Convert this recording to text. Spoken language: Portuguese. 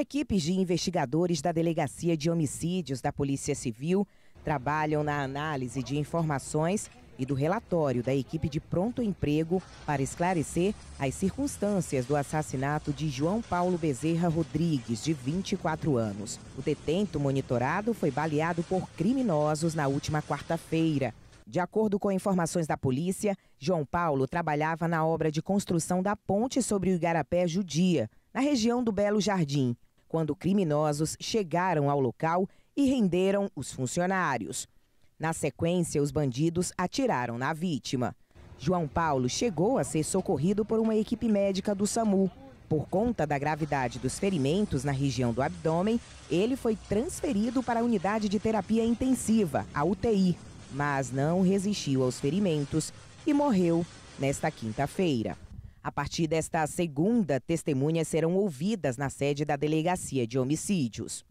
Equipes de investigadores da Delegacia de Homicídios da Polícia Civil trabalham na análise de informações e do relatório da equipe de pronto emprego para esclarecer as circunstâncias do assassinato de João Paulo Bezerra Rodrigues, de 24 anos. O detento monitorado foi baleado por criminosos na última quarta-feira. De acordo com informações da polícia, João Paulo trabalhava na obra de construção da ponte sobre o Igarapé Judia, na região do Belo Jardim quando criminosos chegaram ao local e renderam os funcionários. Na sequência, os bandidos atiraram na vítima. João Paulo chegou a ser socorrido por uma equipe médica do SAMU. Por conta da gravidade dos ferimentos na região do abdômen, ele foi transferido para a unidade de terapia intensiva, a UTI, mas não resistiu aos ferimentos e morreu nesta quinta-feira. A partir desta segunda, testemunhas serão ouvidas na sede da Delegacia de Homicídios.